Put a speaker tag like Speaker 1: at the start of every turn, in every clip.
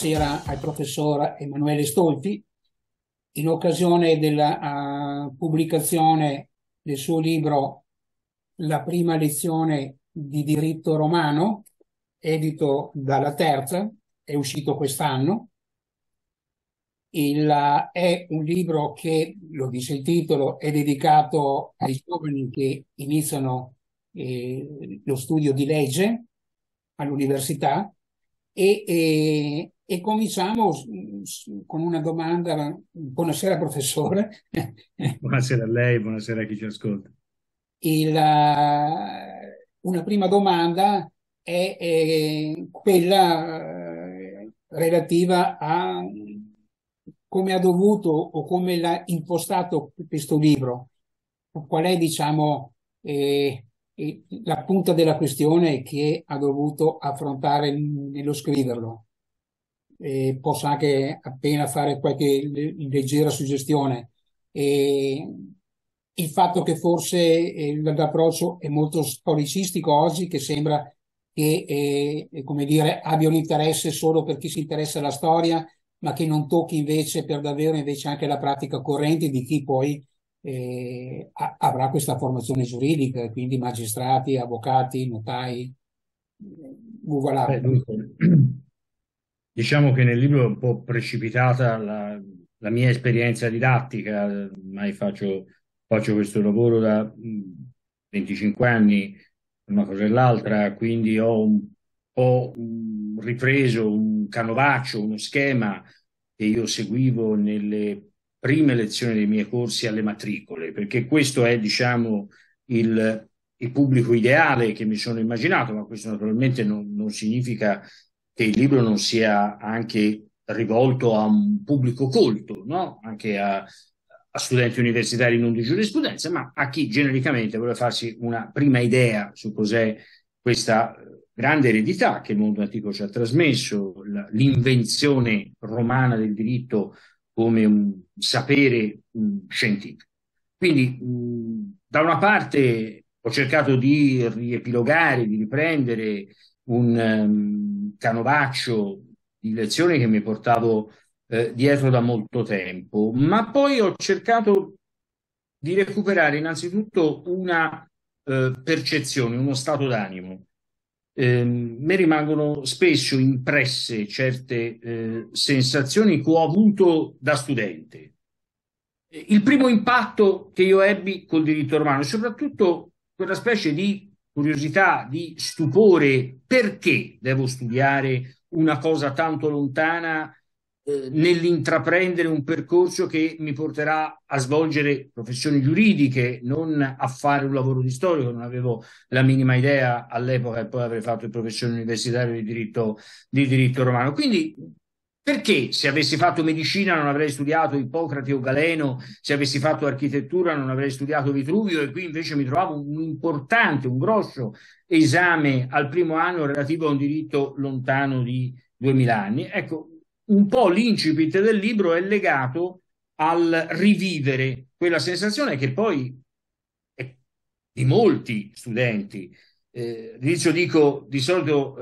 Speaker 1: buonasera al professor Emanuele Stolfi in occasione della uh, pubblicazione del suo libro La prima lezione di diritto romano, edito dalla terza, è uscito quest'anno. Il, è un libro che, lo dice il titolo, è dedicato ai giovani che iniziano eh, lo studio di legge all'università e, e eh, e cominciamo mm, con una domanda. Buonasera professore. Buonasera a lei, buonasera a chi ci ascolta. La, eh, una prima domanda è, è quella eh, relativa a come ha dovuto o come l'ha impostato questo libro. Qual è, diciamo, eh, eh la punta della questione che ha dovuto affrontare nello scriverlo? eh, possa anche appena fare qualche leggera suggestione. E il fatto che forse eh, l'approccio è molto storicistico oggi, che sembra che eh, eh, come dire, abbia un interesse solo per chi si interessa alla storia, ma che non tocchi invece per davvero invece anche la pratica corrente di chi poi eh, avrà questa formazione giuridica, quindi magistrati, avvocati, notai, eh, voilà. Beh,
Speaker 2: Diciamo che nel libro è un po' precipitata la, la mia esperienza didattica, mai faccio, faccio questo lavoro da 25 mm, anni, una cosa e l'altra, quindi ho un po' ripreso un canovaccio, uno schema che io seguivo nelle prime lezioni dei miei corsi alle matricole, perché questo è, diciamo, il, il pubblico ideale che mi sono immaginato, ma questo naturalmente non, non significa che il libro non sia anche rivolto a un pubblico colto, no? anche a, a studenti universitari non di giurisprudenza, ma a chi genericamente vuole farsi una prima idea su cos'è questa grande eredità che il mondo antico ci ha trasmesso, l'invenzione romana del diritto come un sapere scientifico. Quindi, da una parte ho cercato di riepilogare, di riprendere un um, canovaccio di lezioni che mi portavo eh, dietro da molto tempo, ma poi ho cercato di recuperare innanzitutto una eh, percezione, uno stato d'animo. Eh, mi rimangono spesso impresse certe eh, sensazioni che ho avuto da studente. Il primo impatto che io ebbi col diritto romano, soprattutto quella specie di curiosità, di stupore, perché devo studiare una cosa tanto lontana eh, nell'intraprendere un percorso che mi porterà a svolgere professioni giuridiche, non a fare un lavoro di storico, non avevo la minima idea all'epoca e poi avrei fatto il professore universitario di diritto, di diritto romano. Quindi perché se avessi fatto medicina non avrei studiato Ippocrate o Galeno, se avessi fatto architettura non avrei studiato Vitruvio e qui invece mi trovavo un importante, un grosso esame al primo anno relativo a un diritto lontano di 2000 anni. Ecco, un po' l'incipit del libro è legato al rivivere quella sensazione che poi è di molti studenti. Eh, dico, di solito...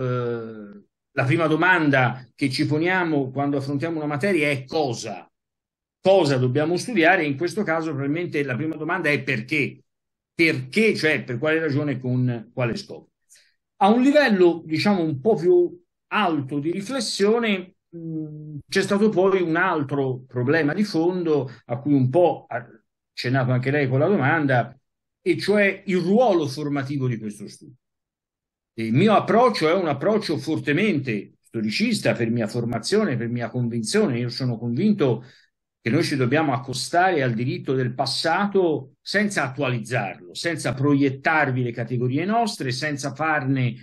Speaker 2: Eh, la prima domanda che ci poniamo quando affrontiamo una materia è cosa? Cosa dobbiamo studiare? In questo caso probabilmente la prima domanda è perché? Perché, cioè per quale ragione e con quale scopo? A un livello, diciamo, un po' più alto di riflessione, mm, c'è stato poi un altro problema di fondo a cui un po' ha accennato anche lei con la domanda, e cioè il ruolo formativo di questo studio. Il mio approccio è un approccio fortemente storicista per mia formazione, per mia convinzione. Io sono convinto che noi ci dobbiamo accostare al diritto del passato senza attualizzarlo, senza proiettarvi le categorie nostre, senza farne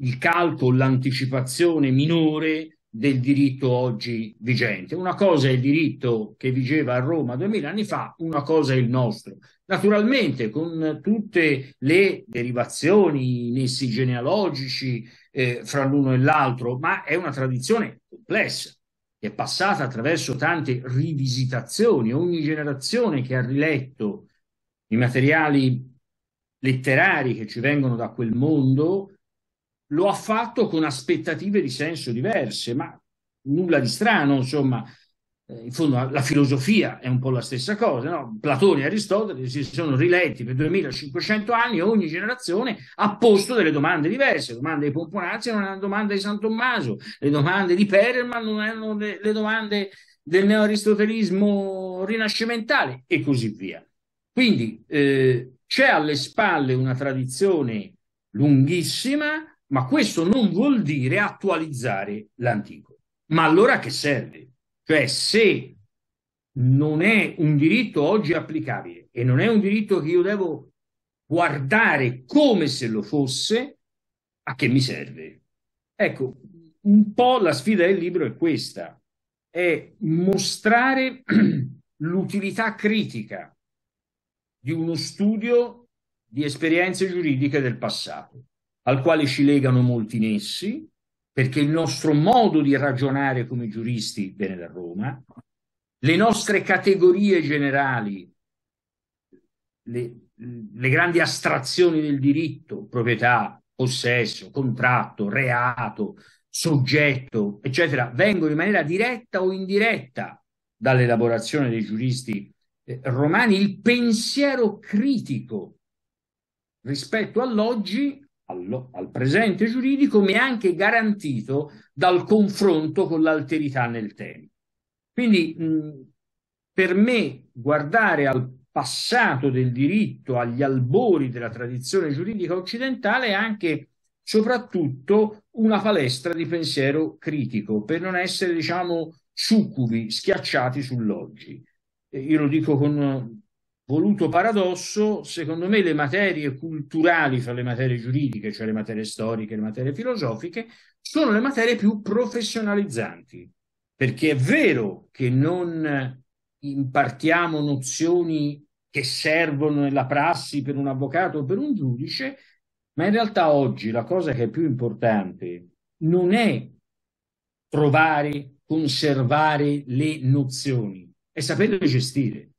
Speaker 2: il calco, l'anticipazione minore del diritto oggi vigente. Una cosa è il diritto che vigeva a Roma duemila anni fa, una cosa è il nostro. Naturalmente, con tutte le derivazioni, i nessi genealogici eh, fra l'uno e l'altro, ma è una tradizione complessa che è passata attraverso tante rivisitazioni. Ogni generazione che ha riletto i materiali letterari che ci vengono da quel mondo lo ha fatto con aspettative di senso diverse, ma nulla di strano, insomma, eh, in fondo la filosofia è un po' la stessa cosa, no? Platone e Aristotele si sono riletti per 2500 anni e ogni generazione ha posto delle domande diverse, le domande di Pomponazzi non erano domande di San Tommaso, le domande di Perelman non erano le, le domande del neoaristotelismo rinascimentale e così via. Quindi eh, c'è alle spalle una tradizione lunghissima ma questo non vuol dire attualizzare l'antico. Ma allora che serve? Cioè, se non è un diritto oggi applicabile e non è un diritto che io devo guardare come se lo fosse, a che mi serve? Ecco, un po' la sfida del libro è questa, è mostrare l'utilità critica di uno studio di esperienze giuridiche del passato al quale ci legano molti nessi, perché il nostro modo di ragionare come giuristi viene da Roma, le nostre categorie generali, le, le grandi astrazioni del diritto, proprietà, possesso, contratto, reato, soggetto, eccetera, vengono in maniera diretta o indiretta dall'elaborazione dei giuristi eh, romani, il pensiero critico rispetto all'oggi allo, al presente giuridico, ma è anche garantito dal confronto con l'alterità nel tempo. Quindi mh, per me guardare al passato del diritto, agli albori della tradizione giuridica occidentale è anche soprattutto una palestra di pensiero critico per non essere, diciamo, succubi, schiacciati sull'oggi. Io lo dico con voluto paradosso, secondo me le materie culturali fra le materie giuridiche, cioè le materie storiche, e le materie filosofiche, sono le materie più professionalizzanti, perché è vero che non impartiamo nozioni che servono nella prassi per un avvocato o per un giudice, ma in realtà oggi la cosa che è più importante non è trovare, conservare le nozioni, è saperle gestire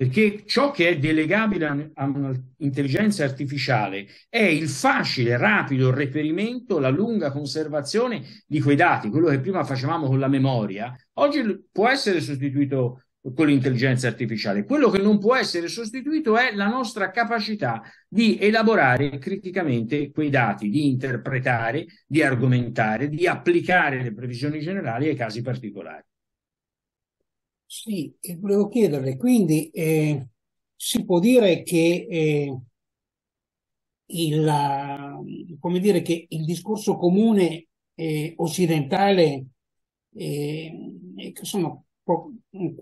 Speaker 2: perché ciò che è delegabile a un'intelligenza artificiale è il facile, rapido reperimento, la lunga conservazione di quei dati, quello che prima facevamo con la memoria, oggi può essere sostituito con l'intelligenza artificiale. Quello che non può essere sostituito è la nostra capacità di elaborare criticamente quei dati, di interpretare, di argomentare, di applicare le previsioni generali ai casi particolari.
Speaker 1: Sì, e volevo chiederle, quindi eh, si può dire che, eh, il, dire che il, discorso comune eh, occidentale eh, insomma, può,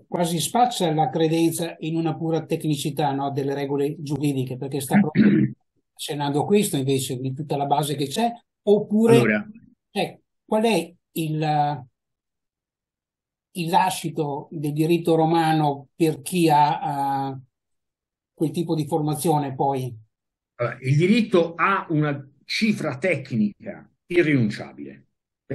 Speaker 1: quasi spaccia la credenza in una pura tecnicità no, delle regole giuridiche, perché sta proprio accennando questo invece di tutta la base che c'è, oppure allora. Cioè, qual è il il lascito del diritto romano per chi ha uh, quel tipo di formazione poi?
Speaker 2: il diritto ha una cifra tecnica irrinunciabile,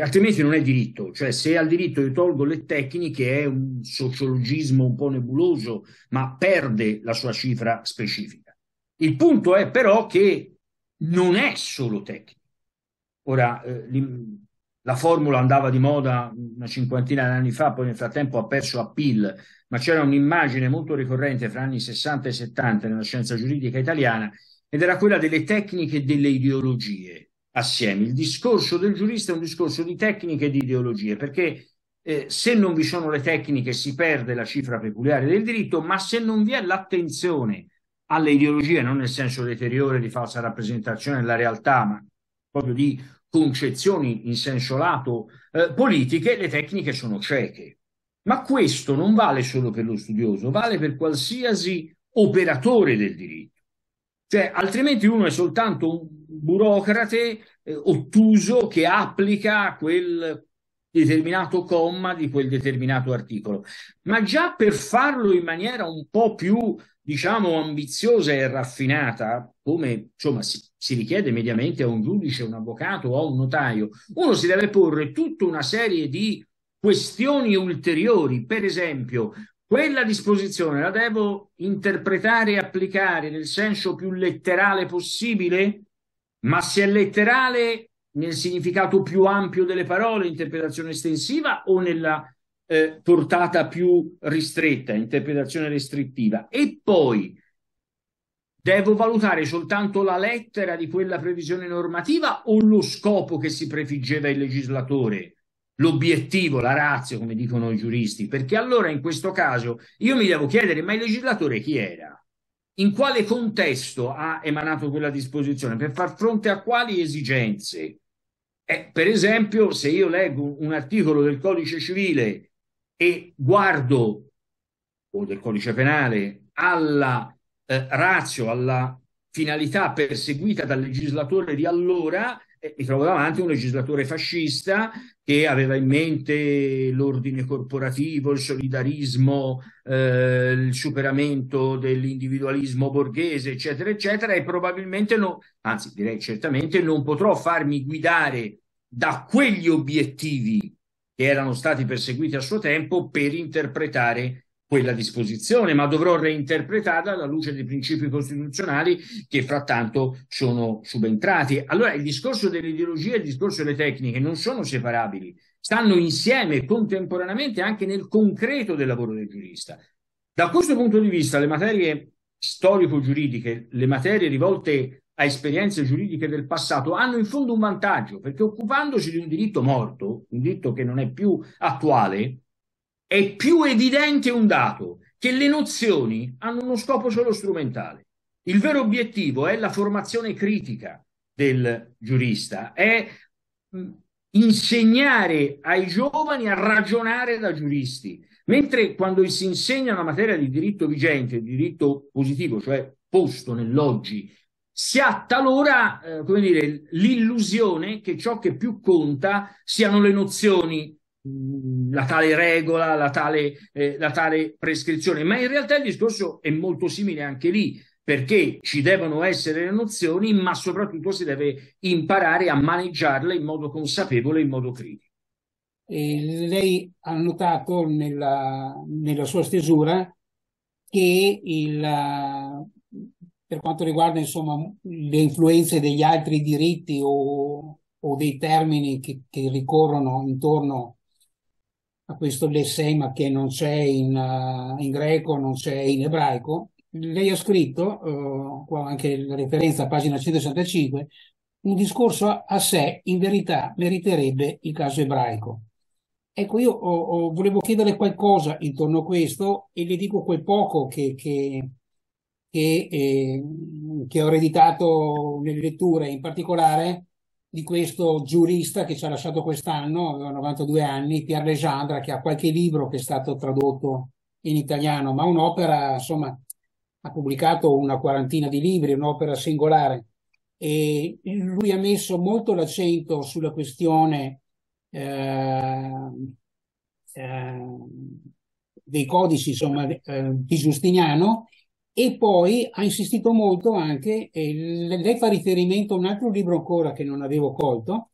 Speaker 2: altrimenti non è diritto, cioè se al diritto io tolgo le tecniche è un sociologismo un po' nebuloso, ma perde la sua cifra specifica. Il punto è però che non è solo tecnico. Ora, eh, la formula andava di moda una cinquantina di anni fa, poi nel frattempo ha perso appeal, ma c'era un'immagine molto ricorrente fra anni 60 e 70 nella scienza giuridica italiana ed era quella delle tecniche e delle ideologie assieme. Il discorso del giurista è un discorso di tecniche e di ideologie, perché eh, se non vi sono le tecniche si perde la cifra peculiare del diritto, ma se non vi è l'attenzione alle ideologie, non nel senso deteriore di falsa rappresentazione della realtà, ma proprio di concezioni in senso lato eh, politiche, le tecniche sono cieche. Ma questo non vale solo per lo studioso, vale per qualsiasi operatore del diritto. Cioè, altrimenti uno è soltanto un burocrate eh, ottuso che applica quel determinato comma di quel determinato articolo. Ma già per farlo in maniera un po' più diciamo ambiziosa e raffinata, come insomma si, si, richiede mediamente a un giudice, un avvocato o a un notaio, uno si deve porre tutta una serie di questioni ulteriori, per esempio quella disposizione la devo interpretare e applicare nel senso più letterale possibile, ma se è letterale nel significato più ampio delle parole, interpretazione estensiva o nella eh, portata più ristretta, interpretazione restrittiva. E poi devo valutare soltanto la lettera di quella previsione normativa o lo scopo che si prefiggeva il legislatore, l'obiettivo, la razza, come dicono i giuristi? Perché allora in questo caso io mi devo chiedere, ma il legislatore chi era? In quale contesto ha emanato quella disposizione? Per far fronte a quali esigenze? Eh, per esempio, se io leggo un articolo del codice civile e guardo, o del codice penale, alla eh, razio, alla finalità perseguita dal legislatore di allora, eh, mi trovo davanti un legislatore fascista che aveva in mente l'ordine corporativo, il solidarismo, eh, il superamento dell'individualismo borghese, eccetera, eccetera, e probabilmente no, anzi direi certamente non potrò farmi guidare da quegli obiettivi che erano stati perseguiti a suo tempo per interpretare quella disposizione, ma dovrò reinterpretarla alla luce dei principi costituzionali che frattanto sono subentrati. Allora il discorso dell'ideologia e il discorso delle tecniche non sono separabili, stanno insieme contemporaneamente anche nel concreto del lavoro del giurista. Da questo punto di vista le materie storico-giuridiche, le materie rivolte a esperienze giuridiche del passato hanno in fondo un vantaggio, perché occupandosi di un diritto morto, un diritto che non è più attuale, è più evidente un dato, che le nozioni hanno uno scopo solo strumentale. Il vero obiettivo è la formazione critica del giurista, è mm, insegnare ai giovani a ragionare da giuristi, mentre quando si insegna una materia di diritto vigente, di diritto positivo, cioè posto nell'oggi si ha talora eh, come dire, l'illusione che ciò che più conta siano le nozioni,
Speaker 1: mm,
Speaker 2: la tale regola, la tale, eh, la tale prescrizione, ma in realtà il discorso è molto simile anche lì perché ci devono essere le nozioni, ma soprattutto si deve imparare a maneggiarle in modo consapevole, in modo critico.
Speaker 1: Eh, lei ha notato nella, nella sua stesura che il, per quanto riguarda insomma, le influenze degli altri diritti o, o dei termini che, che, ricorrono intorno a questo lessema che non c'è in, eh, in greco, non c'è in ebraico, lei ha scritto, uh, qua anche la referenza a pagina 165, un discorso a, a sé in verità meriterebbe il caso ebraico. Ecco, io oh, oh, volevo chiedere qualcosa intorno a questo e le dico quel poco che, che che, eh, che ho ereditato nelle letture, in particolare di questo giurista che ci ha lasciato quest'anno, aveva 92 anni, Pierre Legendre, che ha qualche libro che è stato tradotto in italiano, ma un'opera, insomma, ha pubblicato una quarantina di libri, un'opera singolare. E lui ha messo molto l'accento sulla questione eh, eh, dei codici insomma, eh, di Giustiniano e poi ha insistito molto anche, eh, lei fa riferimento a un altro libro ancora che non avevo colto,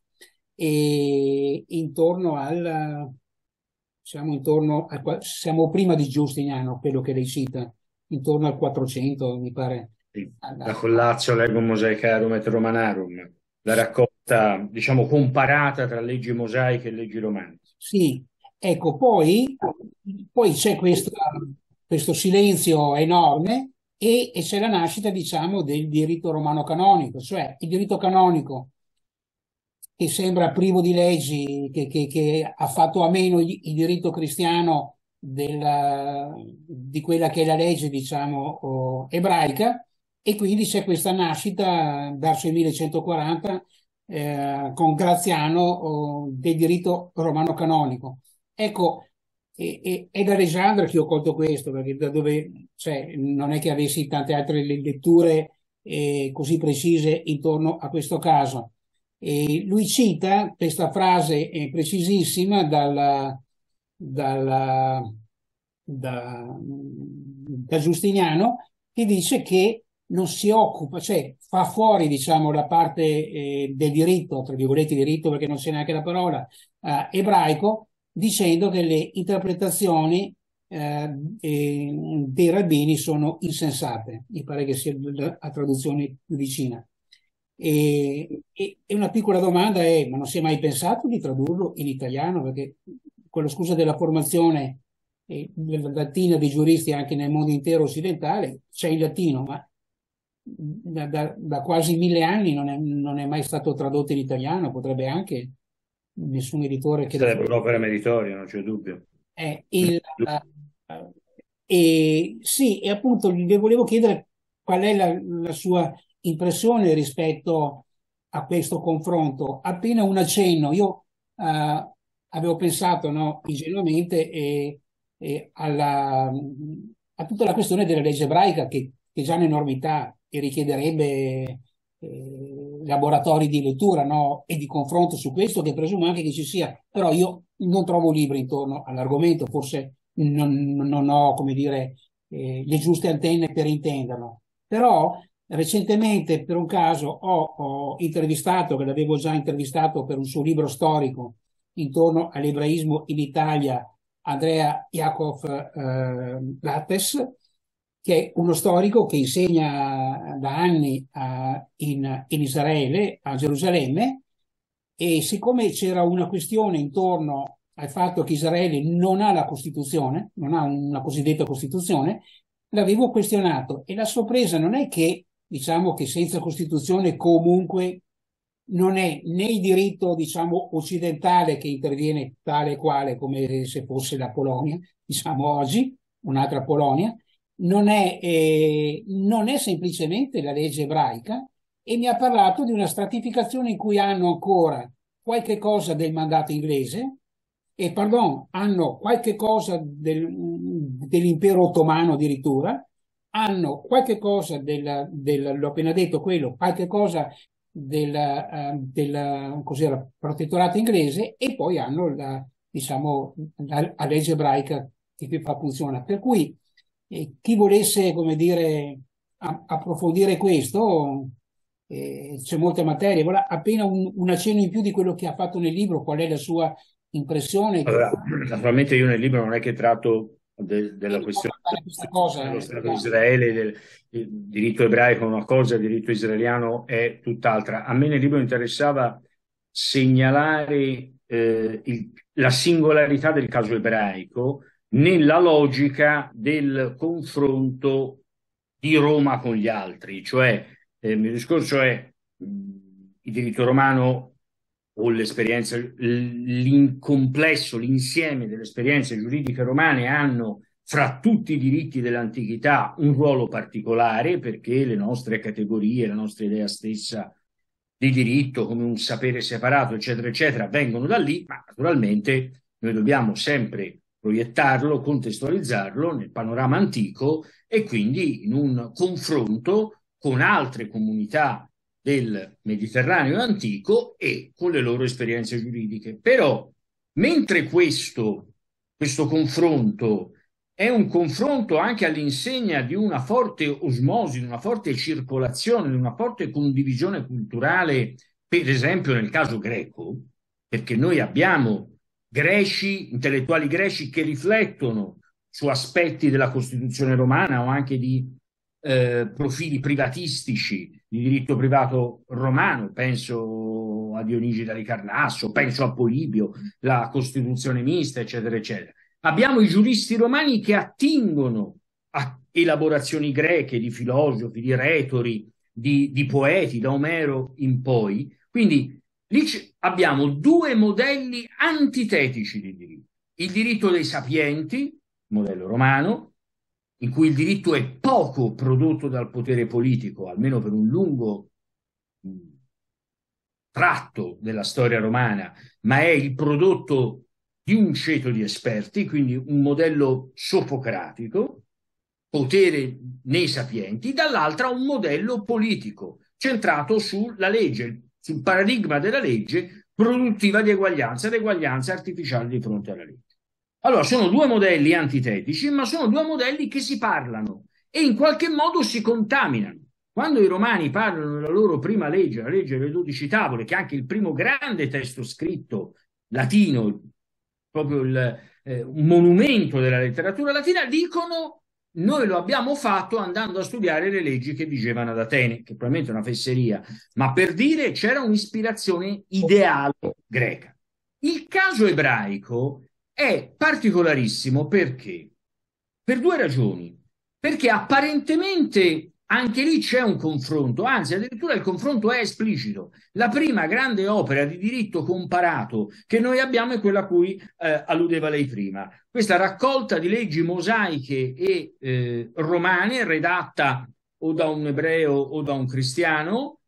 Speaker 1: e intorno al, siamo, intorno al, siamo prima di Giustiniano, quello che lei cita, intorno al 400 mi pare.
Speaker 2: Sì, Da Collazio leggo Mosaicarum eh, et Romanarum, la raccolta diciamo comparata tra leggi mosaiche e leggi romane.
Speaker 1: Sì, ecco, poi, poi c'è questa questo silenzio enorme e, e c'è la nascita, diciamo, del diritto romano canonico, cioè il diritto canonico che sembra privo di leggi, che, che, che ha fatto a meno il, il diritto cristiano della, di quella che è la legge, diciamo, oh, ebraica, e quindi c'è questa nascita verso il 1140 eh, con Graziano oh, del diritto romano canonico. Ecco, e, e, è da Alessandra che ho colto questo, perché da dove, cioè, non è che avessi tante altre letture eh, così precise intorno a questo caso. E lui cita questa frase eh, precisissima dalla, dalla, da, da Giustiniano che dice che non si occupa, cioè fa fuori diciamo, la parte eh, del diritto, tra virgolette diritto perché non c'è neanche la parola, eh, ebraico, dicendo che le interpretazioni eh, dei rabbini sono insensate, mi pare che sia la traduzione più vicina. E, e, e, una piccola domanda è, ma non si è mai pensato di tradurlo in italiano? Perché con la scusa della formazione eh, latina dei giuristi anche nel mondo intero occidentale, c'è il latino, ma da, da, da quasi mille anni non è, non è mai stato tradotto in italiano, potrebbe anche nessun editore che... sarebbe
Speaker 2: un'opera meritoria non c'è dubbio.
Speaker 1: Eh, il, eh, eh, e sì, e appunto le volevo chiedere qual è la, la, sua impressione rispetto a questo confronto. Appena un accenno, io uh, avevo pensato no, ingenuamente e, e alla, a tutta la questione della legge ebraica che, che già è un'enormità e richiederebbe eh, laboratori di lettura no? e di confronto su questo, che presumo anche che ci sia, però io non trovo libri intorno all'argomento, forse non, non ho, come dire, eh, le giuste antenne per intenderlo. Però recentemente, per un caso, ho, ho intervistato, che l'avevo già intervistato per un suo libro storico, intorno all'ebraismo in Italia, Andrea Jakov eh, Lattes, che è uno storico che insegna da anni a, in, in, Israele, a Gerusalemme, e siccome c'era una questione intorno al fatto che Israele non ha la Costituzione, non ha una cosiddetta Costituzione, l'avevo questionato e la sorpresa non è che diciamo che senza Costituzione comunque non è né il diritto diciamo, occidentale che interviene tale e quale come se fosse la Polonia, diciamo oggi, un'altra Polonia, non è, eh, non è semplicemente la legge ebraica e mi ha parlato di una stratificazione in cui hanno ancora qualche cosa del mandato inglese e, pardon, hanno qualche cosa del, dell'impero ottomano addirittura, hanno qualche cosa del, del l'ho appena detto quello, qualche cosa del, ehm, del cos'era, protettorato inglese e poi hanno la, diciamo, la, la legge ebraica che fa funziona. Per cui e chi volesse, come dire, approfondire questo, eh, c'è molte materie, Vorrà appena un, un, accenno in più di quello che ha fatto nel libro, qual è la sua impressione? Allora,
Speaker 2: naturalmente io nel libro non è che tratto de, della e questione
Speaker 1: cosa, dello eh. Stato di
Speaker 2: Israele, del, del diritto ebraico è una cosa, il diritto israeliano è tutt'altra. A me nel libro interessava segnalare eh, il, la singolarità del caso ebraico, nella logica del confronto di Roma con gli altri, cioè eh, il mio discorso è mhmm, il diritto romano o l'esperienza, l'incomplesso, l'insieme delle esperienze giuridiche romane hanno fra tutti i diritti dell'antichità un ruolo particolare perché le nostre categorie, la nostra idea stessa di diritto come un sapere separato, eccetera, eccetera, vengono da lì, ma naturalmente noi dobbiamo sempre proiettarlo, contestualizzarlo nel panorama antico e quindi in un confronto con altre comunità del Mediterraneo antico e con le loro esperienze giuridiche. Però, mentre questo, questo confronto è un confronto anche all'insegna di una forte osmosi, di una forte circolazione, di una forte condivisione culturale, per esempio nel caso greco, perché noi abbiamo greci, intellettuali greci che riflettono su aspetti della Costituzione romana o anche di eh, profili privatistici di diritto privato romano, penso a Dionigi da penso a Polibio, la Costituzione mista, eccetera, eccetera. Abbiamo i giuristi romani che attingono a elaborazioni greche di filosofi, di retori, di, di poeti, da Omero in poi. Quindi Lì abbiamo due modelli antitetici di diritto. Il diritto dei sapienti, modello romano, in cui il diritto è poco prodotto dal potere politico, almeno per un lungo mm, tratto della storia romana, ma è il prodotto di un ceto di esperti, quindi un modello sofocratico, potere nei sapienti, dall'altra un modello politico centrato sulla legge, il paradigma della legge produttiva di eguaglianza ed eguaglianza artificiale di fronte alla legge. Allora, sono due modelli antitetici, ma sono due modelli che si parlano e in qualche modo si contaminano. Quando i romani parlano della loro prima legge, la legge delle dodici tavole, che è anche il primo grande testo scritto latino, proprio il, eh, un monumento della letteratura latina, dicono noi lo abbiamo fatto andando a studiare le leggi che vigevano ad Atene, che probabilmente è una fesseria, ma per dire c'era un'ispirazione ideale greca. Il caso ebraico è particolarissimo perché? Per due ragioni. Perché apparentemente anche lì c'è un confronto, anzi addirittura il confronto è esplicito. La prima grande opera di diritto comparato che noi abbiamo è quella a cui eh, alludeva lei prima. Questa raccolta di leggi mosaiche e eh, romane redatta o da un ebreo o da un cristiano,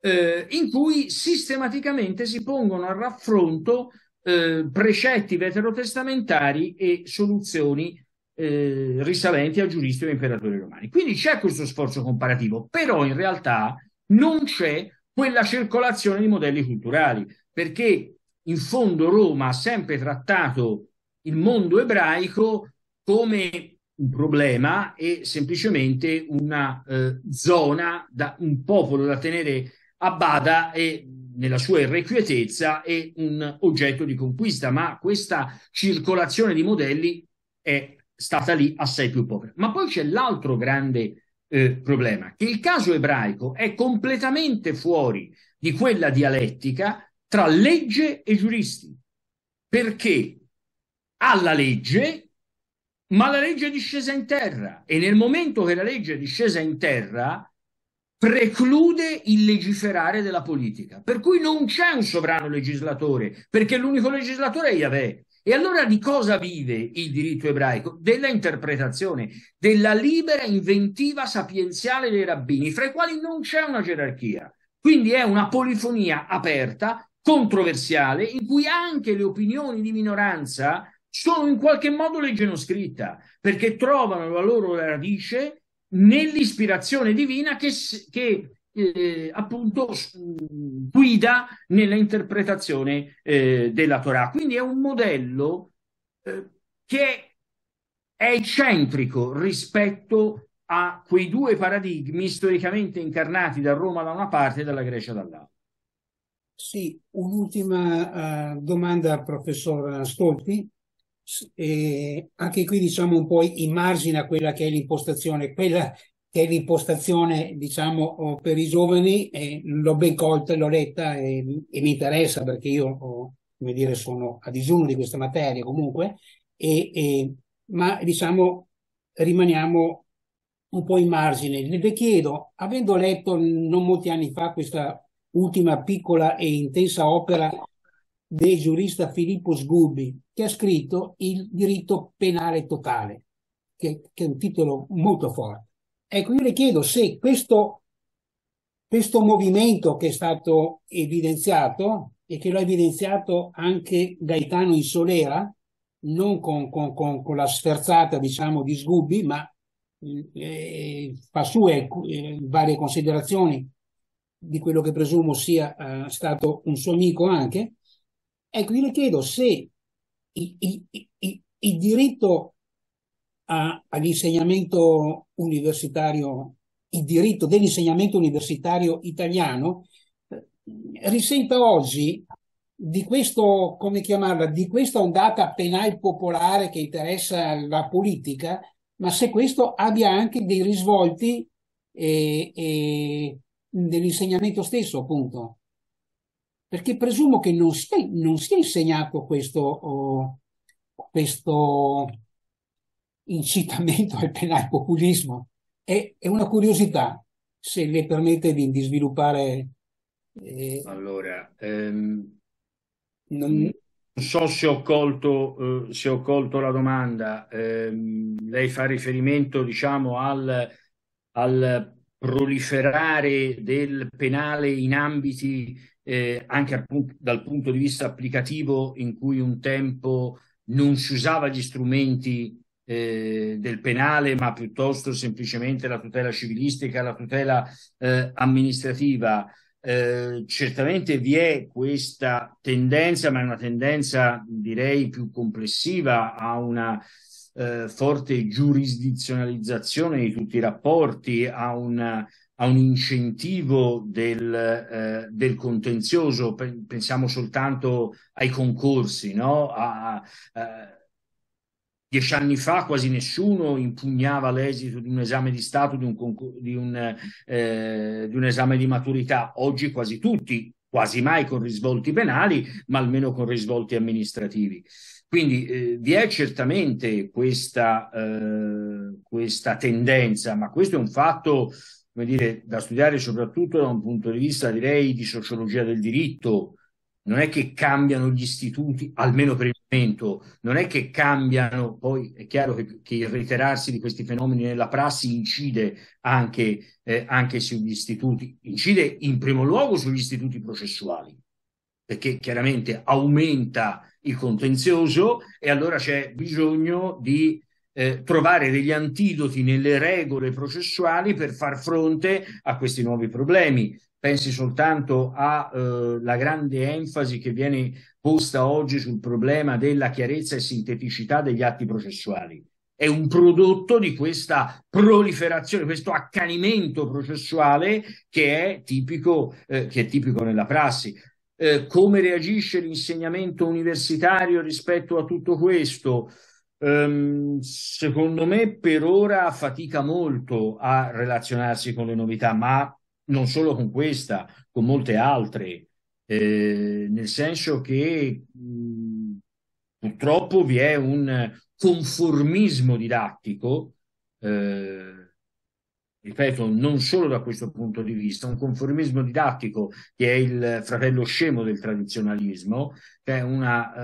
Speaker 2: eh, in cui sistematicamente si pongono a raffronto eh, precetti veterotestamentari e soluzioni eh, risalenti a giuristi o imperatori romani. Quindi c'è questo sforzo comparativo, però in realtà non c'è quella circolazione di modelli culturali, perché in fondo Roma ha sempre trattato il mondo ebraico come un problema e semplicemente una eh, zona, da, un popolo da tenere a bada e nella sua irrequietezza e un oggetto di conquista, ma questa circolazione di modelli è stata lì assai più povera. Ma poi c'è l'altro grande eh, problema, che il caso ebraico è completamente fuori di quella dialettica tra legge e giuristi, perché ha la legge, ma la legge è discesa in terra e nel momento che la legge è discesa in terra preclude il legiferare della politica, per cui non c'è un sovrano legislatore, perché l'unico legislatore è Yahweh e allora di cosa vive il diritto ebraico? Della interpretazione, della libera inventiva sapienziale dei rabbini, fra i quali non c'è una gerarchia. Quindi è una polifonia aperta, controversiale, in cui anche le opinioni di minoranza sono in qualche modo legge leggenocritta, perché trovano la loro radice nell'ispirazione divina che, che eh, appunto guida nella interpretazione eh, della Torah. Quindi è un modello eh, che è eccentrico rispetto a quei due paradigmi storicamente incarnati da Roma da una parte e dalla Grecia dall'altra.
Speaker 1: Sì, un'ultima uh, domanda al professor Stolti, e eh, anche qui diciamo un po' in margine a quella che è l'impostazione, quella che è l'impostazione diciamo per i giovani eh, l'ho ben colta, l'ho letta e, e mi interessa perché io ho, come dire, sono a digiuno di questa materia comunque, e, e, ma diciamo rimaniamo un po' in margine. Le chiedo, avendo letto non molti anni fa questa ultima piccola e intensa opera del giurista Filippo Sgubbi, che ha scritto Il diritto penale totale, che, che è un titolo molto forte. Ecco, io le chiedo se questo, questo movimento che è stato evidenziato e che l'ha evidenziato anche Gaetano in Solera, non con, con, con, con la sferzata diciamo di Sgubbi, ma eh, eh, fa sue eh, varie considerazioni di quello che presumo sia eh, stato un suo amico anche. Ecco, io le chiedo se il, il, il, il diritto a, all'insegnamento universitario, il diritto dell'insegnamento universitario italiano, eh, risenta oggi di questo, come chiamarla, di questa ondata penale popolare che interessa la politica, ma se questo abbia anche dei risvolti eh, eh, nell'insegnamento stesso, appunto. Perché presumo che non sia, non sia insegnato questo, oh, questo incitamento al penalpopulismo. È, è una curiosità, se le permette di, di sviluppare. Eh, allora, ehm,
Speaker 2: non... Non so se ho colto, eh, se ho colto la domanda. Eh, lei fa riferimento, diciamo, al, al, proliferare del penale in ambiti eh, anche appunto, dal punto di vista applicativo in cui un tempo non si usava gli strumenti eh, del penale, ma piuttosto semplicemente la tutela civilistica, la tutela eh, amministrativa. Eh, certamente vi è questa tendenza, ma è una tendenza direi più complessiva a una eh, forte giurisdizionalizzazione di tutti i rapporti, a un, a un incentivo del, eh, del, contenzioso, pensiamo soltanto ai concorsi, no? a, a, eh, Dieci anni fa quasi nessuno impugnava l'esito di un esame di Stato, di un, di, un, eh, di un, esame di maturità. Oggi quasi tutti, quasi mai con risvolti penali, ma almeno con risvolti amministrativi. Quindi eh, vi è certamente questa, eh, questa, tendenza, ma questo è un fatto come dire, da studiare soprattutto da un punto di vista direi, di sociologia del diritto, non è che cambiano gli istituti, almeno per il momento, non è che cambiano, poi è chiaro che, che il reiterarsi di questi fenomeni nella prassi incide anche, eh, anche, sugli istituti, incide in primo luogo sugli istituti processuali, perché chiaramente aumenta il contenzioso e allora c'è bisogno di eh, trovare degli antidoti nelle regole processuali per far fronte a questi nuovi problemi. Pensi soltanto alla eh, grande enfasi che viene posta oggi sul problema della chiarezza e sinteticità degli atti processuali. È un prodotto di questa proliferazione, questo accanimento processuale che è tipico, eh, che è tipico nella prassi. Eh, come reagisce l'insegnamento universitario rispetto a tutto questo? Ehm, secondo me per ora fatica molto a relazionarsi con le novità, ma non solo con questa, con molte altre, eh, nel senso che mh, purtroppo vi è un conformismo didattico, eh, ripeto, non solo da questo punto di vista, un conformismo didattico che è il fratello scemo del tradizionalismo, che è una...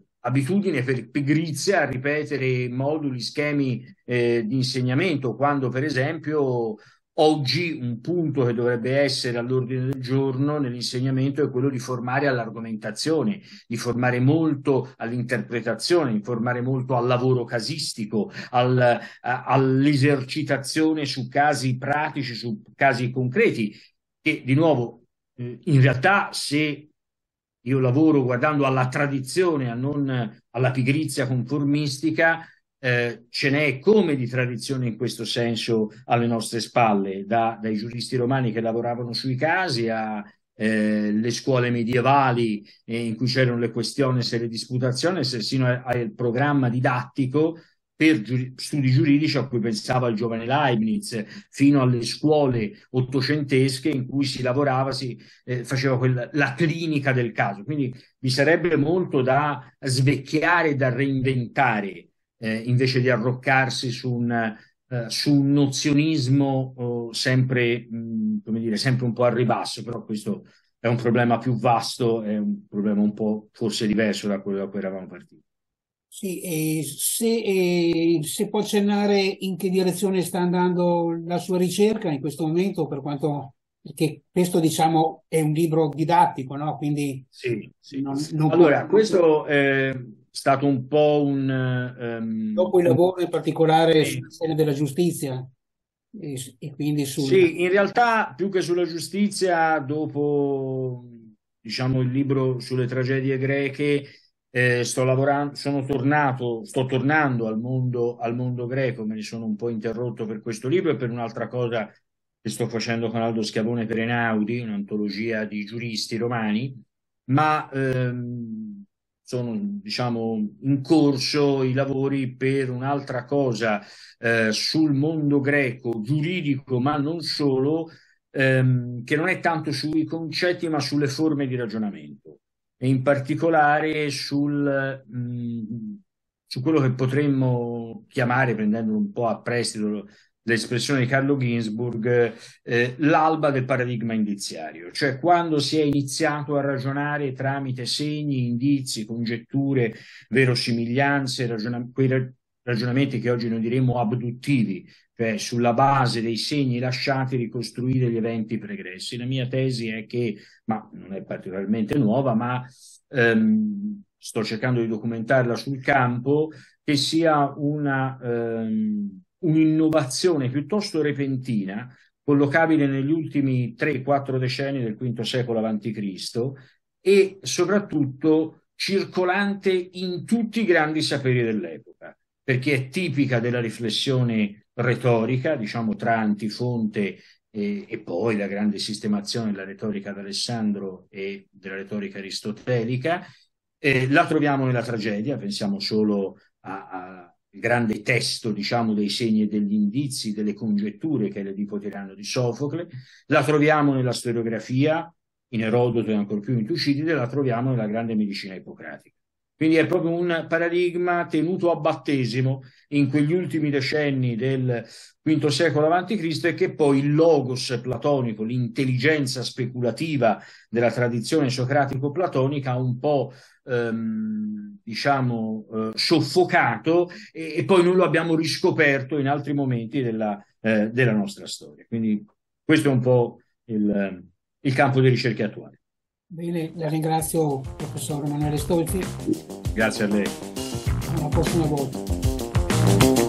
Speaker 2: Eh, abitudine per pigrizia a ripetere moduli, schemi eh, di insegnamento, quando per esempio oggi un punto che dovrebbe essere all'ordine del giorno nell'insegnamento è quello di formare all'argomentazione, di formare molto all'interpretazione, di formare molto al lavoro casistico, al, a, all'esercitazione su casi pratici, su casi concreti, che di nuovo eh, in realtà se io lavoro guardando alla tradizione, a non alla pigrizia conformistica, eh, ce n'è come di tradizione in questo senso alle nostre spalle, da, dai giuristi romani che lavoravano sui casi a, eh, le scuole medievali eh, in cui c'erano le questioni se le disputazioni, se sino al programma didattico per giuri, studi giuridici a cui pensava il giovane Leibniz, fino alle scuole ottocentesche in cui si lavorava, si eh, faceva quella, la clinica del caso. Quindi vi sarebbe molto da svecchiare, da reinventare, eh, invece di arroccarsi su un, eh, su un nozionismo oh, sempre, mh, mm, come dire, sempre un po' al ribasso, però questo è un problema più vasto, è un problema un po' forse diverso da quello da cui eravamo partiti.
Speaker 1: Sì, e se, e se, può accennare in che direzione sta andando la sua ricerca in questo momento, per quanto, perché questo diciamo è un libro didattico, no? Quindi
Speaker 2: sì, sì. Non, non allora, può... questo
Speaker 1: è stato un po' un... Um... Dopo il lavoro in particolare sì. sulla scena della giustizia. E, quindi sul... Sì,
Speaker 2: in realtà più che sulla giustizia, dopo diciamo il libro sulle tragedie greche, eh, sto lavorando, sono tornato, sto tornando al mondo, al mondo greco, me ne sono un po' interrotto per questo libro e per un'altra cosa che sto facendo con Aldo Schiavone per Enaudi, un'antologia di giuristi romani, ma ehm, sono diciamo in corso i lavori per un'altra cosa eh, sul mondo greco giuridico, ma non solo, ehm, che non è tanto sui concetti, ma sulle forme di ragionamento e in particolare sul, mh, mm, su quello che potremmo chiamare, prendendo un po' a prestito l'espressione di Carlo Ginsburg, eh, l'alba del paradigma indiziario, cioè quando si è iniziato a ragionare tramite segni, indizi, congetture, verosimiglianze, ragiona- quei ra- ragionamenti che oggi noi diremmo abduttivi, cioè sulla base dei segni lasciati ricostruire gli eventi pregressi. La mia tesi è che, ma non è particolarmente nuova, ma ehm, sto cercando di documentarla sul campo, che sia una, ehm, un'innovazione piuttosto repentina, collocabile negli ultimi 3-4 decenni del V secolo a.C. e soprattutto circolante in tutti i grandi saperi dell'epoca, perché è tipica della riflessione retorica, diciamo tra Antifonte e, e, poi la grande sistemazione della retorica d'Alessandro e della retorica aristotelica, eh, la troviamo nella tragedia, pensiamo solo al grande testo diciamo, dei segni e degli indizi, delle congetture che è l'Edipo tiranno di Sofocle, la troviamo nella storiografia, in Erodoto e ancor più in Tucidide, la troviamo nella grande medicina ippocratica. Quindi è proprio un paradigma tenuto a battesimo in quegli ultimi decenni del V secolo a.C. e che poi il logos platonico, l'intelligenza speculativa della tradizione socratico-platonica ha un po' ehm, diciamo, eh, soffocato e, e, poi noi lo abbiamo riscoperto in altri momenti della, eh, della nostra storia. Quindi questo è un po' il, il campo di ricerca attuale.
Speaker 1: Bene, la ringrazio professor Emanuele Stolzi. Grazie a lei. Alla prossima volta.